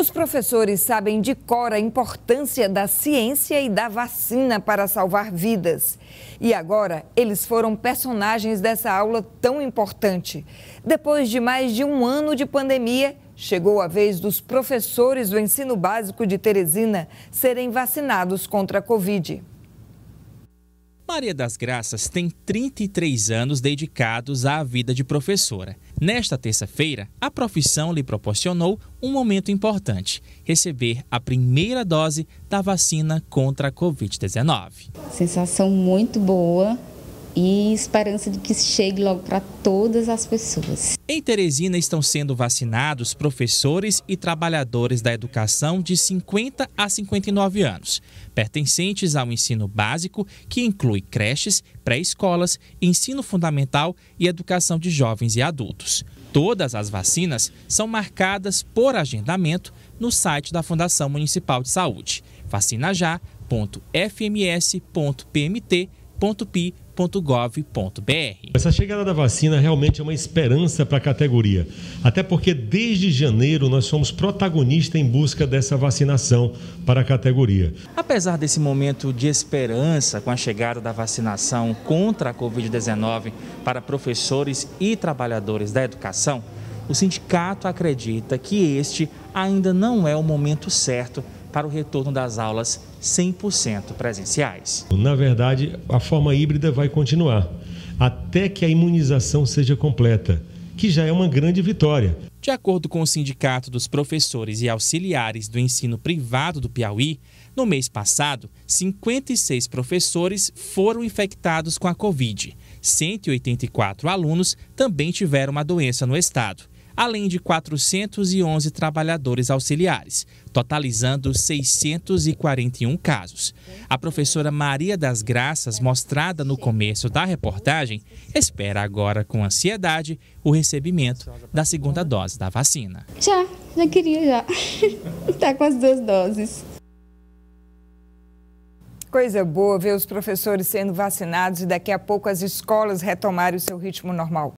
Os professores sabem de cor a importância da ciência e da vacina para salvar vidas. E agora, eles foram personagens dessa aula tão importante. Depois de mais de um ano de pandemia, chegou a vez dos professores do ensino básico de Teresina serem vacinados contra a Covid. Maria das Graças tem 33 anos dedicados à vida de professora. Nesta terça-feira, a profissão lhe proporcionou um momento importante: receber a primeira dose da vacina contra a Covid-19. Sensação muito boa, e esperança de que chegue logo para todas as pessoas. Em Teresina estão sendo vacinados professores e trabalhadores da educação de 50 a 59 anos, pertencentes ao ensino básico, que inclui creches, pré-escolas, ensino fundamental e educação de jovens e adultos. Todas as vacinas são marcadas por agendamento no site da Fundação Municipal de Saúde, vacinajá.fms.pmt.pi.com essa chegada da vacina realmente é uma esperança para a categoria, até porque desde janeiro nós somos protagonistas em busca dessa vacinação para a categoria. Apesar desse momento de esperança com a chegada da vacinação contra a Covid-19 para professores e trabalhadores da educação, o sindicato acredita que este ainda não é o momento certo para o retorno das aulas 100% presenciais. Na verdade, a forma híbrida vai continuar até que a imunização seja completa, que já é uma grande vitória. De acordo com o Sindicato dos Professores e Auxiliares do Ensino Privado do Piauí, no mês passado, 56 professores foram infectados com a Covid. 184 alunos também tiveram uma doença no estado além de 411 trabalhadores auxiliares, totalizando 641 casos. A professora Maria das Graças, mostrada no começo da reportagem, espera agora com ansiedade o recebimento da segunda dose da vacina. Já, já queria já. Está com as duas doses. Coisa boa ver os professores sendo vacinados e daqui a pouco as escolas retomarem o seu ritmo normal.